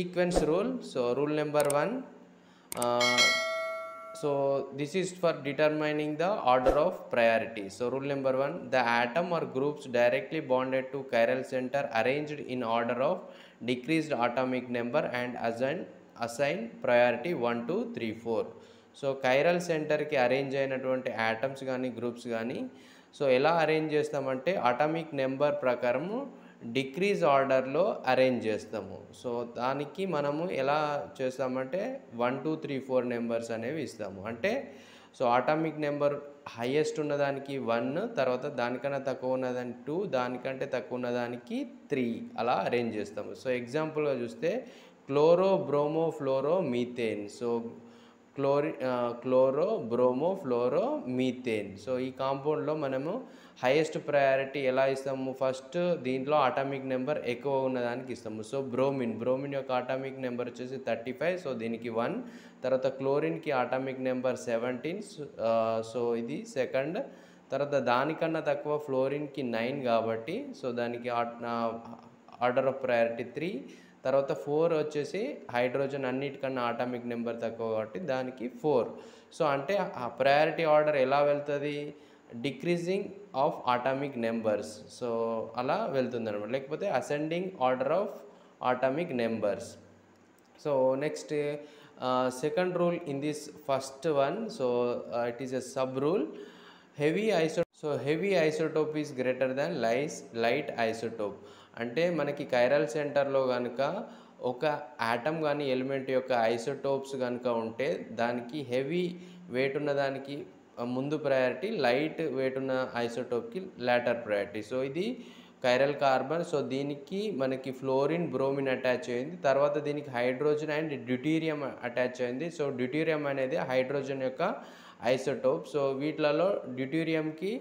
Sequence rule so rule number one so this is for determining the order of priority so rule number one the atom or groups directly bonded to chiral centre arranged in order of decreased atomic number and assign assign priority one two three four so chiral సెంటర్కి arrange అయినటువంటి atoms కానీ groups కానీ so ఎలా arrange చేస్తామంటే atomic number ప్రకారము decrease ఆర్డర్లో arrange చేస్తాము so దానికి మనము ఎలా చేస్తామంటే one two three four numbers అనేవి ఇస్తాము అంటే సో ఆటామిక్ నెంబర్ హైయెస్ట్ ఉన్నదానికి వన్ తర్వాత దానికన్నా తక్కువ ఉన్నదానికి టూ దానికంటే తక్కువ ఉన్నదానికి త్రీ అలా అరేంజ్ చేస్తాము సో ఎగ్జాంపుల్గా చూస్తే chloro bromo fluoro methane so chloro chloro bromo fluoro methane so ఈ కాంపౌండ్లో మనము హైయెస్ట్ ప్రయారిటీ ఎలా ఇస్తాము ఫస్ట్ దీంట్లో అటామిక్ నెంబర్ ఎక్కువ ఉన్నదానికి ఇస్తాము సో బ్రోమిన్ బ్రోమిన్ యొక్క అటామిక్ నెంబర్ వచ్చేసి థర్టీ ఫైవ్ సో దీనికి వన్ తర్వాత క్లోరిన్కి అటామిక్ నెంబర్ సెవెంటీన్ సో ఇది సెకండ్ తర్వాత దానికన్నా తక్కువ ఫ్లోరిన్కి నైన్ కాబట్టి సో దానికి ఆర్డర్ ఆఫ్ ప్రయారిటీ త్రీ తర్వాత ఫోర్ వచ్చేసి హైడ్రోజన్ అన్నిటికన్నా ఆటామిక్ నెంబర్ తక్కువ కాబట్టి దానికి ఫోర్ సో అంటే ఆ ప్రయారిటీ ఆర్డర్ ఎలా వెళ్తుంది decreasing of atomic numbers so అలా వెళ్తుందనమాట లేకపోతే ascending order of atomic numbers so next second rule in this first one so it is a sub rule heavy iso so heavy isotope is greater than lies light isotope అంటే మనకి chiral సెంటర్లో కనుక ఒక atom కానీ element యొక్క isotopes కనుక ఉంటే దానికి హెవీ వెయిట్ ఉన్న దానికి ముందు ప్రయారిటీ లైట్ వెయిట్ ఉన్న ఐసోటోప్కి లేటర్ ప్రయారిటీ సో ఇది కైరల్ కార్బన్ సో దీనికి మనకి ఫ్లోరిన్ బ్రోమిన్ అటాచ్ అయింది తర్వాత దీనికి హైడ్రోజన్ అండ్ డ్యూటీరియం అటాచ్ అయింది సో డ్యూటీరియం అనేది హైడ్రోజన్ యొక్క ఐసోటోప్ సో వీటిలలో డ్యూటీరియంకి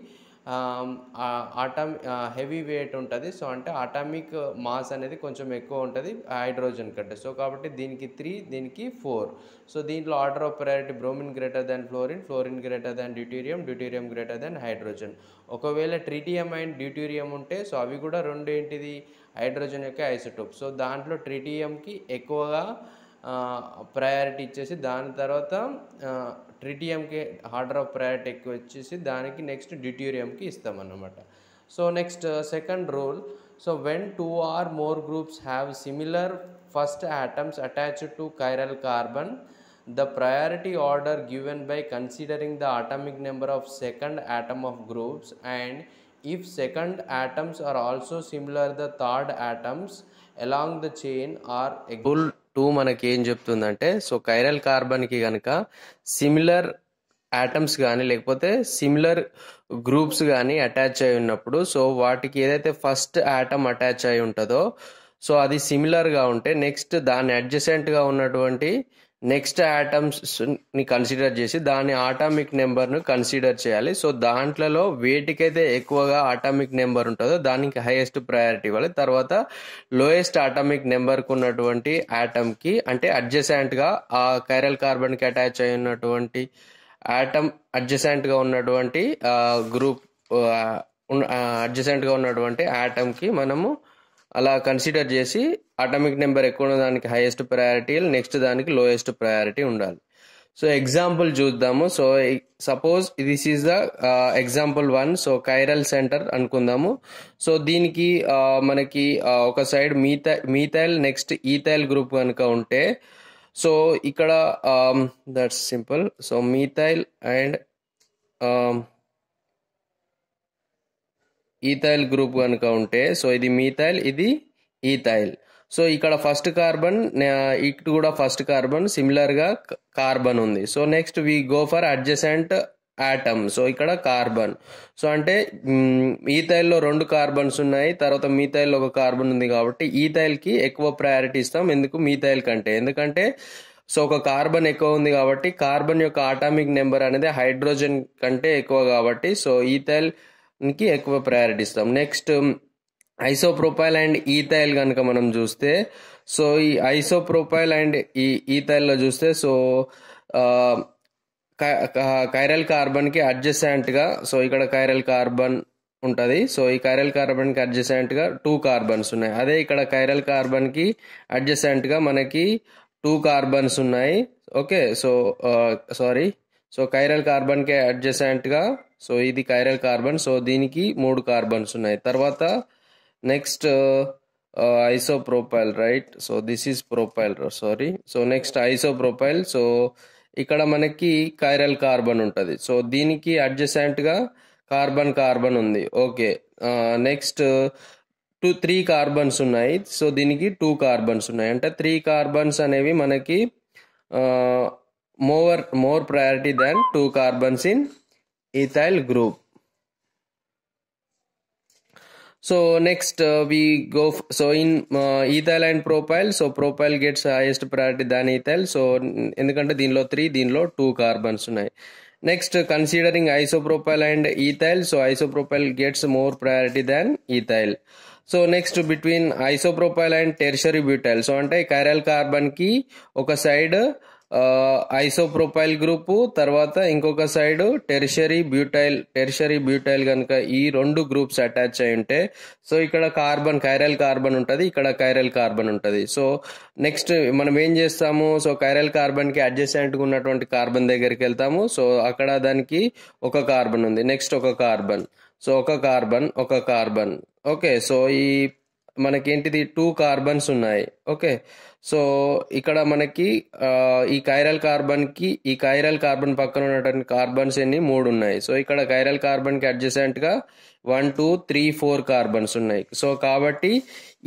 ఆటమ్ హెవీ వెయిట్ ఉంటుంది సో అంటే అటామిక్ మాస్ అనేది కొంచెం ఎక్కువ ఉంటుంది హైడ్రోజన్ కంటే సో కాబట్టి దీనికి త్రీ దీనికి ఫోర్ సో దీంట్లో order of priority bromine greater than fluorine fluorine greater than deuterium deuterium greater than hydrogen ఒకవేళ ట్రిటియం అండ్ డ్యూటీరియం ఉంటే సో అవి కూడా రెండు ఏంటిది హైడ్రోజన్ యొక్క ఐసోటోప్ సో దాంట్లో ట్రిటియంకి ఎక్కువగా ఆ ప్రయారిటీ ఇచ్చేసి దాని తర్వాత ట్రిటియం కే హార్డర్ ఆఫ్ ప్రయారిటీ ఇచ్చేసి దానికి నెక్స్ట్ డ్యూటిరియం కి ఇస్తామన్నమాట so next second rule so when two or more groups have similar first atoms attached to chiral carbon the priority order given by considering the atomic number of second atom of groups and if second atoms are also similar the third atoms along the chain are equal to మనకి ఏం చెప్తుందంటే so chiral కార్బన్కి కనుక similar atoms కానీ లేకపోతే similar groups కానీ attach అయి ఉన్నప్పుడు so వాటికి ఏదైతే ఫస్ట్ యాటమ్ అటాచ్ అయి ఉంటుందో సో అది సిమిలర్గా ఉంటే నెక్స్ట్ దాని అడ్జసెంట్గా ఉన్నటువంటి నెక్స్ట్ ని కన్సిడర్ చేసి దాని ఆటామిక్ నెంబర్ను కన్సిడర్ చేయాలి సో దాంట్లో వేటికైతే ఎక్కువగా ఆటామిక్ నెంబర్ ఉంటుందో దానికి హైయెస్ట్ ప్రయారిటీ ఇవ్వాలి తర్వాత లోయెస్ట్ ఆటామిక్ నెంబర్కు ఉన్నటువంటి యాటమ్కి అంటే అడ్జసెంట్గా ఆ కైరల్ కార్బన్కి అటాచ్ అయి ఉన్నటువంటి యాటమ్ అడ్జసెంట్గా ఉన్నటువంటి గ్రూప్ అడ్జసెంట్గా ఉన్నటువంటి యాటమ్కి మనము అలా కన్సిడర్ చేసి అటామిక్ నెంబర్ ఎక్కువ ఉన్న దానికి హైయెస్ట్ ప్రయారిటీ నెక్స్ట్ దానికి లోయెస్ట్ ప్రయారిటీ ఉండాలి సో ఎగ్జాంపుల్ చూద్దాము so suppose this is the example one so chiral centre అనుకుందాము సో దీనికి uh, మనకి uh, ఒక side methyl methyl next ethyl group కనుక ఉంటే సో ఇక్కడ that's simple so methyl and ethyl group కనుక ఉంటే సో ఇది మీథైల్ ఇది ఈథైల్ సో ఇక్కడ ఫస్ట్ కార్బన్ ఇటు కూడా ఫస్ట్ కార్బన్ సిమిలర్గా కార్బన్ ఉంది so next we go for adjacent atom so ఇక్కడ కార్బన్ సో అంటే ఈథైల్లో రెండు కార్బన్స్ ఉన్నాయి తర్వాత మీథైల్లో ఒక కార్బన్ ఉంది కాబట్టి ఈథైల్కి ఎక్కువ ప్రయారిటీ ఇస్తాం ఎందుకు మీథైల్ కంటే ఎందుకంటే సో ఒక కార్బన్ ఎక్కువ ఉంది కాబట్టి కార్బన్ యొక్క ఆటామిక్ నెంబర్ అనేది హైడ్రోజన్ కంటే ఎక్కువ కాబట్టి సో ఈథైల్ కి ఎక్కువ ప్రయారిటీ ఇస్తాం నెక్స్ట్ ఐసోప్రొపైల్ అండ్ ఈథైల్ కనుక మనం చూస్తే సో ఈ ఐసోప్రొపైల్ అండ్ ఈ ఈథైల్లో చూస్తే సో కైరల్ కార్బన్కి అడ్జస్టెంట్గా సో ఇక్కడ కైరల్ కార్బన్ ఉంటుంది సో ఈ కైరల్ కార్బన్కి అడ్జస్టెంట్గా టూ కార్బన్స్ ఉన్నాయి అదే ఇక్కడ కైరల్ కార్బన్కి అడ్జస్టెంట్గా మనకి టూ కార్బన్స్ ఉన్నాయి okay so sorry so chiral కార్బన్కి అడ్జస్టెంట్గా సో ఇది కైరల్ కార్బన్ సో దీనికి మూడు కార్బన్స్ ఉన్నాయి తర్వాత next isopropyl right so this is propyl sorry so next isopropyl so ఇక్కడ మనకి కైరల్ కార్బన్ ఉంటుంది సో దీనికి అడ్జసెంట్గా కార్బన్ కార్బన్ ఉంది okay next two three carbons ఉన్నాయి సో దీనికి టూ కార్బన్స్ ఉన్నాయి అంటే త్రీ కార్బన్స్ అనేవి మనకి more more priority than two carbons in ethyl group so next we we so in ethyl and ethyl so propyl so uh, propyl priority highest ethyl so ఎందుకంటే దీనిలో three దీనిలో two carbons ఉన్నాయి next considering isopropyl and ethyl so isopropyl gets more priority than ethyl so next between isopropyl and tertiary butyl so అంటే chiral carbon కి ఒక side isopropyl group తర్వాత ఇంకొక side tertiary butyl tertiary butyl కనుక ఈ రెండు groups attach అయి ఉంటే సో ఇక్కడ కార్బన్ కైరల్ కార్బన్ ఉంటుంది ఇక్కడ కైరల్ కార్బన్ ఉంటుంది సో నెక్స్ట్ మనం ఏం చేస్తాము సో కైరల్ కార్బన్కి అడ్జస్టెంట్గా ఉన్నటువంటి కార్బన్ దగ్గరికి వెళ్తాము సో అక్కడ దానికి ఒక కార్బన్ ఉంది నెక్స్ట్ ఒక కార్బన్ సో ఒక కార్బన్ ఒక కార్బన్ ఓకే సో ఈ మనకేంటిది టూ కార్బన్స్ ఉన్నాయి ఓకే సో ఇక్కడ మనకి ఈ కైరల్ కార్బన్ కి ఈ కైరల్ కార్బన్ పక్కన ఉన్నటువంటి కార్బన్స్ ఎన్ని మూడు ఉన్నాయి సో ఇక్కడ కైరల్ కార్బన్ కి అడ్జసెంట్ గా one two three four carbons ఉన్నాయి సో కాబట్టి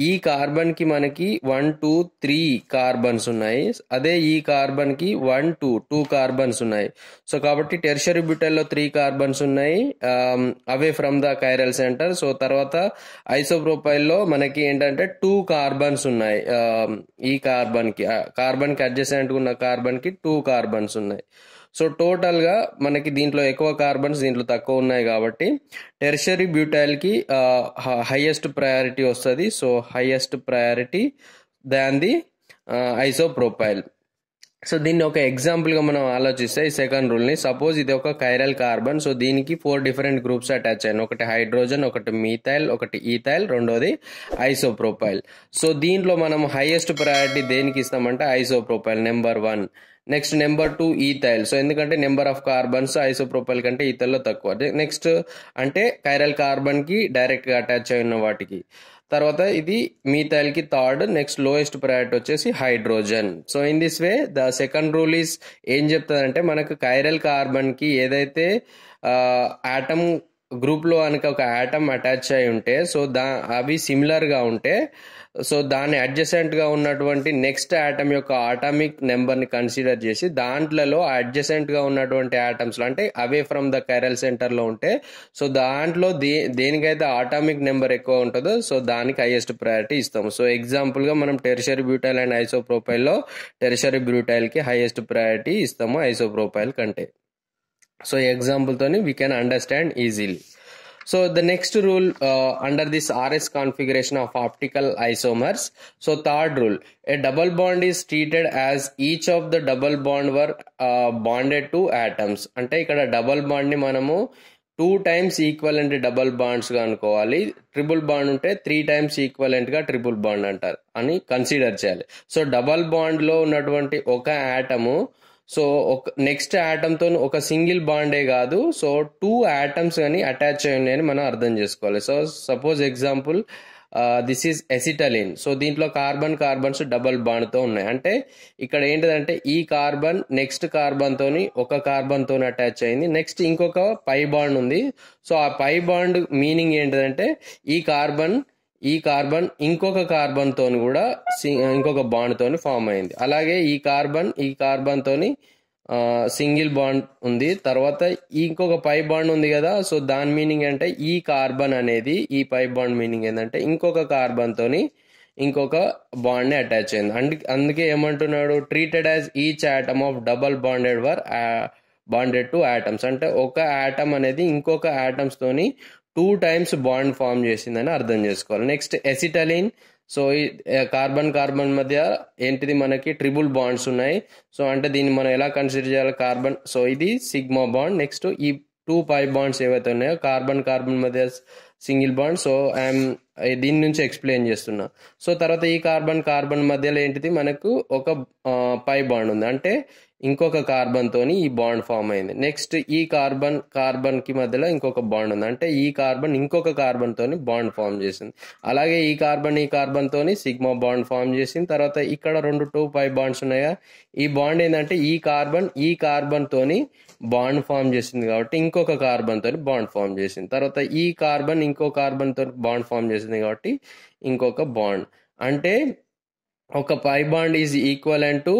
ఈ కార్బన్ కి మనకి వన్ టూ త్రీ కార్బన్స్ ఉన్నాయి అదే ఈ కార్బన్ కి వన్ టూ టూ కార్బన్స్ ఉన్నాయి సో కాబట్టి టెర్షరీ బ్యూటైల్లో త్రీ కార్బన్స్ ఉన్నాయి అవే from the chiral centre so తర్వాత ఐసోప్రోపైల్లో మనకి ఏంటంటే టూ కార్బన్స్ ఉన్నాయి ఈ కార్బన్ కి కార్బన్ కి అడ్జసెంట్ ఉన్న కార్బన్ కి టూ కార్బన్స్ ఉన్నాయి సో టోటల్గా మనకి దీంట్లో ఎక్కువ కార్బన్స్ దీంట్లో తక్కువ ఉన్నాయి కాబట్టి టెర్షరీ బ్యూటైల్కి హైయెస్ట్ ప్రయారిటీ వస్తుంది so highest priority than the isopropyl so దీన్ని ఒక ఎగ్జాంపుల్గా మనం ఆలోచిస్తే ఈ సెకండ్ రూల్ని సపోజ్ ఇది ఒక కైరల్ కార్బన్ సో దీనికి ఫోర్ డిఫరెంట్ గ్రూప్స్ అటాచ్ అయ్యాయి ఒకటి హైడ్రోజన్ ఒకటి మీథైల్ ఒకటి ఈథైల్ రెండోది ఐసోప్రోపైల్ సో దీంట్లో మనం హైయెస్ట్ ప్రయారిటీ దేనికి ఇస్తామంటే isopropyl number one next number two ethyl so ఎందుకంటే నెంబర్ ఆఫ్ కార్బన్స్ ఐసోప్రోపైల్ కంటే ఈథైల్లో తక్కువ నెక్స్ట్ అంటే కైరల్ కార్బన్కి డైరెక్ట్గా అటాచ్ అయిన వాటికి తర్వాత ఇది కి థర్డ్ నెక్స్ట్ లోయెస్ట్ ప్రయారిటీ వచ్చేసి hydrogen so in this way the second rule is ఏం చెప్తుందంటే మనకు కైరల్ కార్బన్కి ఏదైతే ఆటమ్ గ్రూప్లో కనుక ఒక యాటమ్ అటాచ్ అయి ఉంటే సో దా అవి సిమిలర్గా ఉంటే సో దాని అడ్జసెంట్గా ఉన్నటువంటి నెక్స్ట్ యాటమ్ యొక్క ఆటామిక్ నెంబర్ని కన్సిడర్ చేసి దాంట్లలో అడ్జసెంట్గా ఉన్నటువంటి యాటమ్స్లో అంటే అవే ఫ్రమ్ ద కైరల్ సెంటర్లో ఉంటే సో దాంట్లో దే దేనికైతే ఆటామిక్ నెంబర్ ఎక్కువ ఉంటుందో సో దానికి హైయెస్ట్ ప్రయారిటీ ఇస్తాము సో ఎగ్జాంపుల్గా మనం టెరిషరీ బ్యూటైల్ అండ్ ఐసోప్రోపైల్లో టెరిషరీ బ్యూటైల్కి హైయెస్ట్ ప్రయారిటీ ఇస్తాము ఐసోప్రోపైల్ కంటే సో ఈ ఎగ్జాంపుల్తోని we can understand easily so the next rule under this RS configuration of optical isomers so third rule a double bond is treated as each of the double bond were bonded to atoms అంటే ఇక్కడ double బాండ్ని మనము two times equivalent double బాండ్స్గా అనుకోవాలి triple bond ఉంటే three times ఈక్వలెంట్గా triple bond అంటారు అని కన్సిడర్ చేయాలి సో డబల్ బాండ్లో ఉన్నటువంటి ఒక యాటము సో ఒక నెక్స్ట్ తో ఒక సింగిల్ బాండే కాదు సో టూ యాటమ్స్ కానీ అటాచ్ అయి ఉన్నాయని మనం అర్థం చేసుకోవాలి so suppose example this is acetylene so దీంట్లో కార్బన్ కార్బన్స్ డబల్ బాండ్తో ఉన్నాయి అంటే ఇక్కడ ఏంటిదంటే ఈ కార్బన్ నెక్స్ట్ కార్బన్తోని ఒక కార్బన్తో అటాచ్ అయింది నెక్స్ట్ ఇంకొక పై బాండ్ ఉంది సో ఆ పై బాండ్ మీనింగ్ ఏంటిదంటే ఈ కార్బన్ ఈ కార్బన్ ఇంకొక కార్బన్ తోని కూడా ఇంకొక బాండ్ తోని ఫామ్ అయింది అలాగే ఈ కార్బన్ ఈ కార్బన్ తోని సింగిల్ బాండ్ ఉంది తర్వాత ఇంకొక పై బాండ్ ఉంది కదా సో దాని మీనింగ్ అంటే ఈ కార్బన్ అనేది ఈ పై బాండ్ మీనింగ్ ఏంటంటే ఇంకొక కార్బన్ తోని ఇంకొక ని అటాచ్ అయింది అండ్ అందుకే ఏమంటున్నాడు treated as each atom of double bonded were bonded to atoms అంటే ఒక ఆటమ్ అనేది ఇంకొక ఆటమ్స్ తోని టూ టైమ్స్ బాండ్ ఫామ్ చేసిందని అర్థం చేసుకోవాలి నెక్స్ట్ ఎసిటలిన్ సో ఈ కార్బన్ కార్బన్ మధ్య ఏంటిది మనకి ట్రిబుల్ బాండ్స్ ఉన్నాయి సో అంటే దీన్ని మనం ఎలా కన్సిడర్ చేయాలి కార్బన్ సో ఇది సిగ్మా బాండ్ నెక్స్ట్ ఈ టూ పై బాండ్స్ ఏవైతే ఉన్నాయో కార్బన్ కార్బన్ మధ్య సింగిల్ బాండ్ సో ఐఎమ్ దీని నుంచి ఎక్స్ప్లెయిన్ చేస్తున్నా సో తర్వాత ఈ కార్బన్ కార్బన్ మధ్యలో ఏంటిది మనకు ఒక పై బాండ్ ఉంది అంటే ఇంకొక కార్బన్తో ఈ బాండ్ ఫామ్ అయింది నెక్స్ట్ ఈ కార్బన్ కార్బన్కి మధ్యలో ఇంకొక బాండ్ ఉంది అంటే ఈ కార్బన్ ఇంకొక కార్బన్తో బాండ్ ఫామ్ చేసింది అలాగే ఈ కార్బన్ ఈ కార్బన్తో సిగ్మా బాండ్ ఫామ్ చేసింది తర్వాత ఇక్కడ రెండు టూ పై బాండ్స్ ఉన్నాయా ఈ బాండ్ ఏంటంటే ఈ కార్బన్ ఈ కార్బన్తో బాండ్ ఫామ్ చేసింది కాబట్టి ఇంకొక కార్బన్తో బాండ్ ఫామ్ చేసింది తర్వాత ఈ కార్బన్ ఇంకో కార్బన్తో బాండ్ ఫామ్ చేసింది కాబట్టి ఇంకొక బాండ్ అంటే ఒక pi bond is equal and to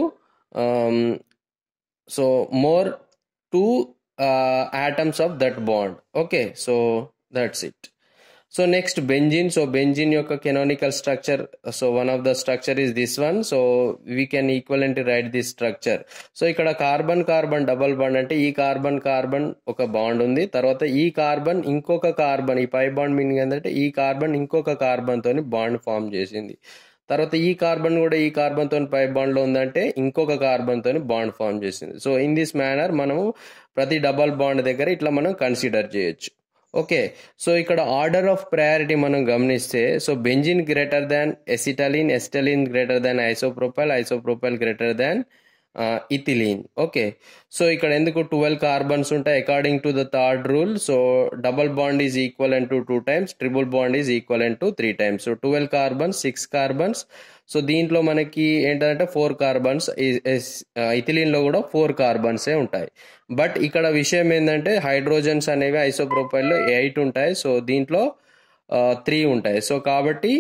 so more two uh, atoms of that bond okay so that's it so next benzene so benzene యొక్క canonical structure so one of the structure is this one so we can equivalently write this structure so ఇక్కడ carbon carbon double bond అంటే ఈ carbon carbon ఒక bond ఉంది తర్వాత ఈ carbon ఇంకొక carbon ఈ పై బాండ్ మీనింగ్ ఏంటంటే ఈ కార్బన్ ఇంకొక కార్బన్ తోని బాండ్ ఫామ్ చేసింది తర్వాత ఈ కార్బన్ కూడా ఈ కార్బన్తో పై బాండ్లో ఉందంటే ఇంకొక కార్బన్తో బాండ్ ఫామ్ చేసింది సో ఇన్ దిస్ మేనర్ మనము ప్రతి డబల్ బాండ్ దగ్గర ఇట్లా మనం కన్సిడర్ చేయొచ్చు ఓకే సో ఇక్కడ ఆర్డర్ ఆఫ్ ప్రయారిటీ మనం గమనిస్తే so benzene greater than acetylene acetylene greater than isopropyl isopropyl greater than ethylene okay so ఇక్కడ ఎందుకు ట్వెల్వ్ కార్బన్స్ ఉంటాయి according to the third rule so double bond is equal and to two times triple bond is equal and to three times so twelve carbons six carbons so దీంట్లో మనకి ఏంటంటే four carbons ఇథిలీన్లో కూడా four కార్బన్సే ఉంటాయి but ఇక్కడ విషయం ఏంటంటే hydrogens అనేవి లో ఎయిట్ ఉంటాయి సో దీంట్లో త్రీ ఉంటాయి సో కాబట్టి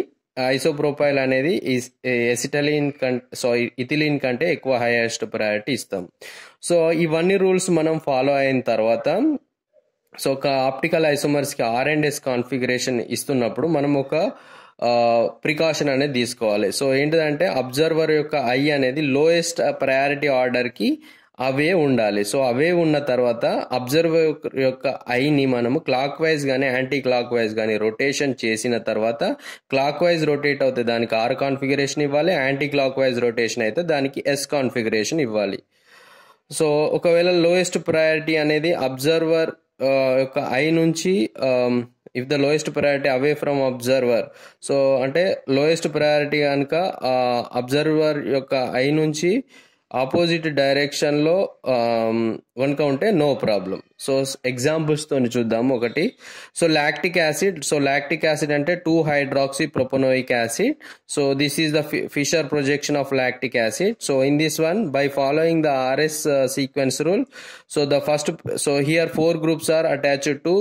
ఐసోప్రోపైల్ అనేది ఎసిటలిన్ కం సారీ ఇథిలిన్ కంటే ఎక్కువ హైయెస్ట్ ప్రయారిటీ ఇస్తాం సో ఇవన్నీ రూల్స్ మనం ఫాలో అయిన తర్వాత సో ఒక ఆప్టికల్ ఐసోమర్స్కి ఆర్ అండ్ ఎస్ కాన్ఫిగరేషన్ ఇస్తున్నప్పుడు మనం ఒక ప్రికాషన్ అనేది తీసుకోవాలి సో ఏంటిదంటే అబ్జర్వర్ యొక్క ఐ అనేది లోయెస్ట్ ప్రయారిటీ ఆర్డర్కి అవే ఉండాలి సో అవే ఉన్న తర్వాత అబ్జర్వర్ యొక్క ఐని మనము క్లాక్ వైజ్ కానీ యాంటీ క్లాక్ వైజ్ కానీ రొటేషన్ చేసిన తర్వాత క్లాక్ వైజ్ రొటేట్ అవుతే దానికి ఆర్ కాన్ఫిగరేషన్ ఇవ్వాలి యాంటీ క్లాక్ వైజ్ రొటేషన్ అయితే దానికి ఎస్ కాన్ఫిగరేషన్ ఇవ్వాలి సో ఒకవేళ లోయెస్ట్ ప్రయారిటీ అనేది అబ్జర్వర్ యొక్క ఐ నుంచి if the lowest priority away from observer so అంటే లోయెస్ట్ ప్రయారిటీ కనుక అబ్జర్వర్ యొక్క ఐ నుంచి ఆపోజిట్ డైరెక్షన్లో వనుక ఉంటే నో ప్రాబ్లం సో ఎగ్జాంపుల్స్తోని చూద్దాం ఒకటి so lactic acid so lactic acid అంటే two hydroxy propanoic acid so this is the Fischer projection of lactic acid so in this one by following the RS sequence rule so the first so here four groups are attached to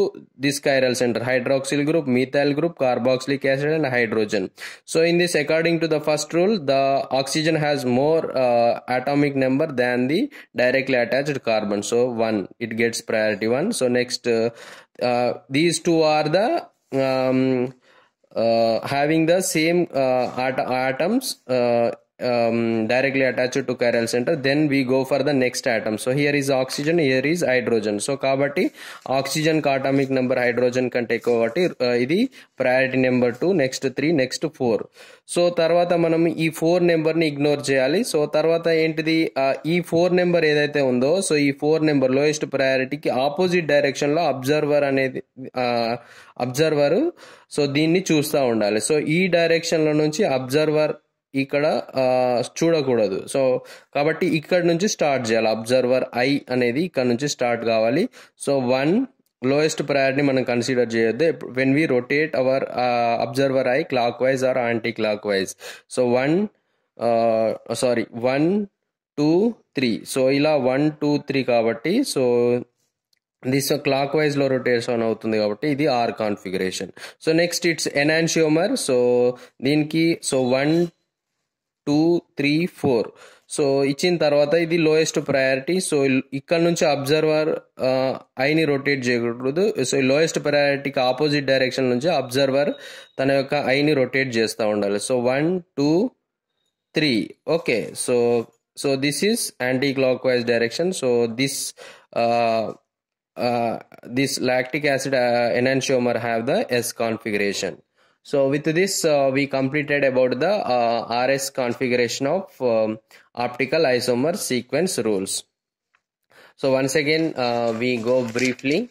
this chiral center hydroxyl group methyl group carboxylic acid and hydrogen so in this according to the first rule the oxygen has more uh, atomic number than the directly attached carbon so one it gets priority one so next uh, uh, these two are the um, uh, having the same at atoms directly um, directly to to center then then go for the next atom so here here oxygen here here hydrogen so కాబట్టి oxygen కాటామిక్ number hydrogen కంటే ఎక్కువ కాబట్టి uh, ఇది priority number two next three next four so తర్వాత మనం ఈ four నెంబర్ని ఇగ్నోర్ చేయాలి సో తర్వాత ఏంటిది uh, ఈ ఫోర్ నెంబర్ ఏదైతే ఉందో సో ఈ ఫోర్ నెంబర్ లోయెస్ట్ ప్రయారిటీకి ఆపోజిట్ డైరెక్షన్లో అబ్జర్వర్ అనేది అబ్జర్వరు uh, సో దీన్ని చూస్తూ ఉండాలి సో ఈ డైరెక్షన్లో నుంచి అబ్జర్వర్ ఇక్కడ చూడకూడదు సో కాబట్టి ఇక్కడ నుంచి స్టార్ట్ చేయాలి అబ్జర్వర్ ఐ అనేది ఇక్కడ నుంచి స్టార్ట్ కావాలి సో వన్ లోయెస్ట్ ప్రయారిటీ మనం కన్సిడర్ చేయొద్దు when we rotate our observer eye clockwise or anticlockwise so one sorry one two three so ఇలా వన్ టూ త్రీ కాబట్టి so this క్లాక్ వైజ్లో రొటేషన్ అవుతుంది కాబట్టి ఇది R configuration so next it's enantiomer so దీనికి so one two three four so ఇచ్చిన తర్వాత ఇది లోయెస్ట్ ప్రయారిటీ సో ఇక్కడ నుంచి అబ్జర్వర్ ఐని రొటేట్ చేయకూడదు సో లోయెస్ట్ ప్రయారిటీకి ఆపోజిట్ డైరెక్షన్ నుంచి అబ్జర్వర్ తన యొక్క ఐని రొటేట్ చేస్తూ ఉండాలి so one two three okay so so this is anticlockwise direction so this this lactic acid enantiomer have the S configuration So with this, uh, we completed about the uh, RS configuration of um, optical isomer sequence rules. So once again, uh, we go briefly.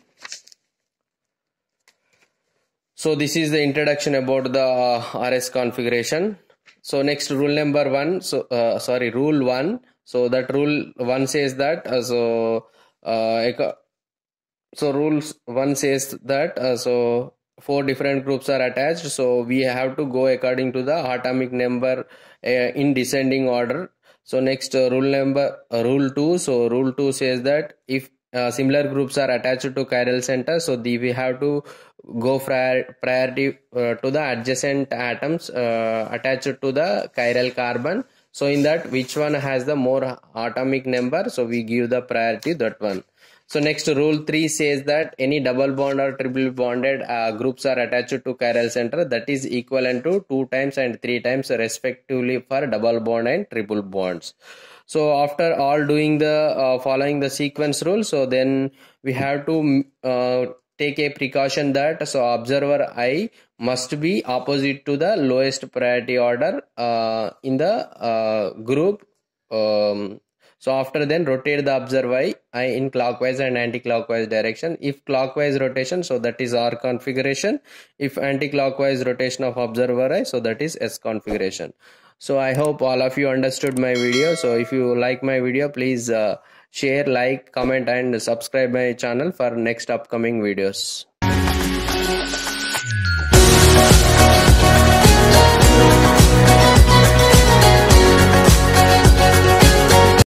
So this is the introduction about the uh, RS configuration. So next rule number one, so uh, sorry, rule one. So that rule one says that uh, so so rules one says that so four different groups are attached so we have to go according to the atomic number uh, in descending order so next uh, rule number uh, rule 2 so rule 2 says that if uh, similar groups are attached to chiral center so the, we have to go prior, priority uh, to the adjacent atoms uh, attached to the chiral carbon so in that which one has the more atomic number so we give the priority that one so next rule 3 says that any double bond or triple bonded uh, groups are attached to chiral center that is equivalent to 2 times and 3 times respectively for double bond and triple bonds. So after all doing the uh, following the sequence rule so then we have to mm, uh, take a precaution that so observer I must be opposite to the lowest priority order uh, in the uh, group um, so after then rotate the observer I in clockwise and anti-clockwise direction. If clockwise rotation, so that is R configuration. If anti-clockwise rotation of observer I, so that is S configuration. So I hope all of you understood my video. So if you like my video, please uh, share, like, comment and subscribe my channel for next upcoming videos.